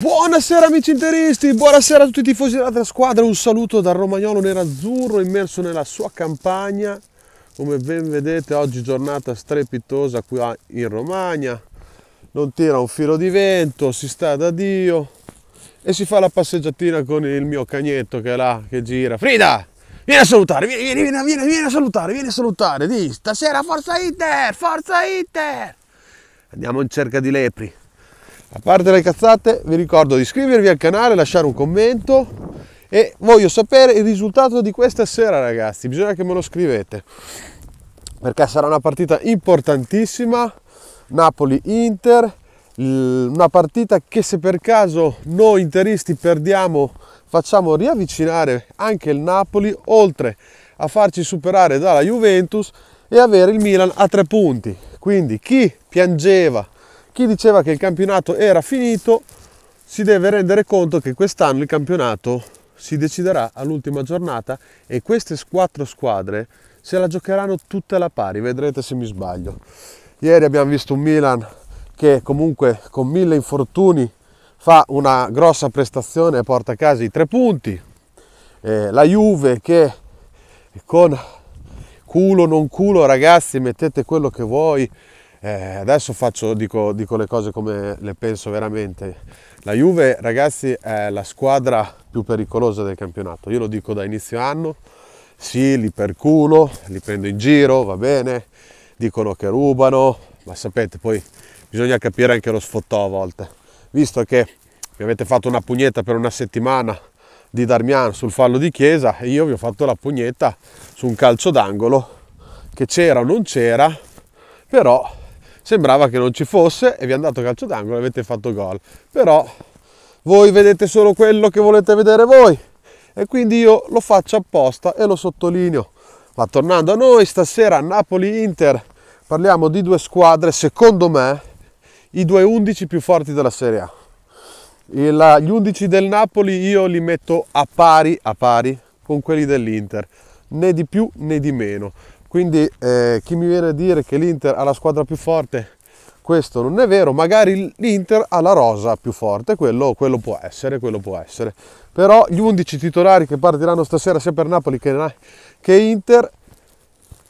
Buonasera amici interisti, buonasera a tutti i tifosi della squadra, un saluto dal romagnolo nerazzurro immerso nella sua campagna. Come ben vedete oggi giornata strepitosa qui in Romagna, non tira un filo di vento, si sta da Dio e si fa la passeggiatina con il mio cagnetto che è là, che gira. Frida, vieni a salutare, vieni, vieni, vieni, vieni a salutare, vieni a salutare, di stasera forza Inter, forza Inter! Andiamo in cerca di lepri. A parte le cazzate, vi ricordo di iscrivervi al canale, lasciare un commento e voglio sapere il risultato di questa sera, ragazzi. Bisogna che me lo scrivete perché sarà una partita importantissima. Napoli-Inter, una partita che se per caso noi interisti perdiamo facciamo riavvicinare anche il Napoli oltre a farci superare dalla Juventus e avere il Milan a tre punti quindi chi piangeva chi diceva che il campionato era finito si deve rendere conto che quest'anno il campionato si deciderà all'ultima giornata e queste quattro squadre se la giocheranno tutte alla pari, vedrete se mi sbaglio. Ieri abbiamo visto un Milan che comunque con mille infortuni fa una grossa prestazione e porta a casa i tre punti. Eh, la Juve che con culo non culo ragazzi mettete quello che vuoi eh, adesso faccio, dico, dico, le cose come le penso veramente. La Juve, ragazzi, è la squadra più pericolosa del campionato. Io lo dico da inizio anno. Sì, li perculo, li prendo in giro, va bene. Dicono che rubano, ma sapete, poi bisogna capire anche lo sfottò a volte. Visto che mi avete fatto una pugnetta per una settimana di Darmian sul fallo di Chiesa e io vi ho fatto la pugnetta su un calcio d'angolo che c'era o non c'era, però sembrava che non ci fosse e vi è andato calcio d'angolo e avete fatto gol. Però voi vedete solo quello che volete vedere voi e quindi io lo faccio apposta e lo sottolineo. Ma tornando a noi, stasera Napoli-Inter parliamo di due squadre, secondo me, i due 11 più forti della Serie A. Il, gli 11 del Napoli io li metto a pari, a pari con quelli dell'Inter, né di più né di meno. Quindi eh, chi mi viene a dire che l'Inter ha la squadra più forte, questo non è vero, magari l'Inter ha la rosa più forte, quello, quello, può essere, quello può essere. Però gli 11 titolari che partiranno stasera sia per Napoli che, eh, che Inter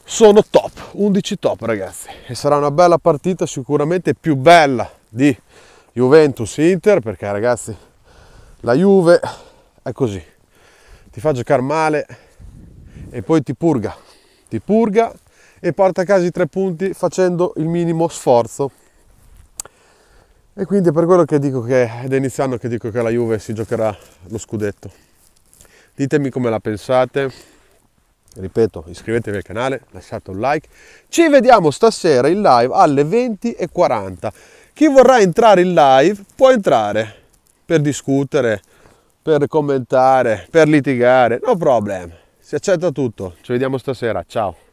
sono top, 11 top ragazzi. E sarà una bella partita, sicuramente più bella di Juventus-Inter, perché ragazzi la Juve è così, ti fa giocare male e poi ti purga ti purga e porta a casa i tre punti facendo il minimo sforzo. E quindi è per quello che dico che è da inizio anno che dico che la Juve si giocherà lo scudetto. Ditemi come la pensate. Ripeto, iscrivetevi al canale, lasciate un like. Ci vediamo stasera in live alle 20.40. Chi vorrà entrare in live può entrare per discutere, per commentare, per litigare, no problem si accetta tutto. Ci vediamo stasera, ciao.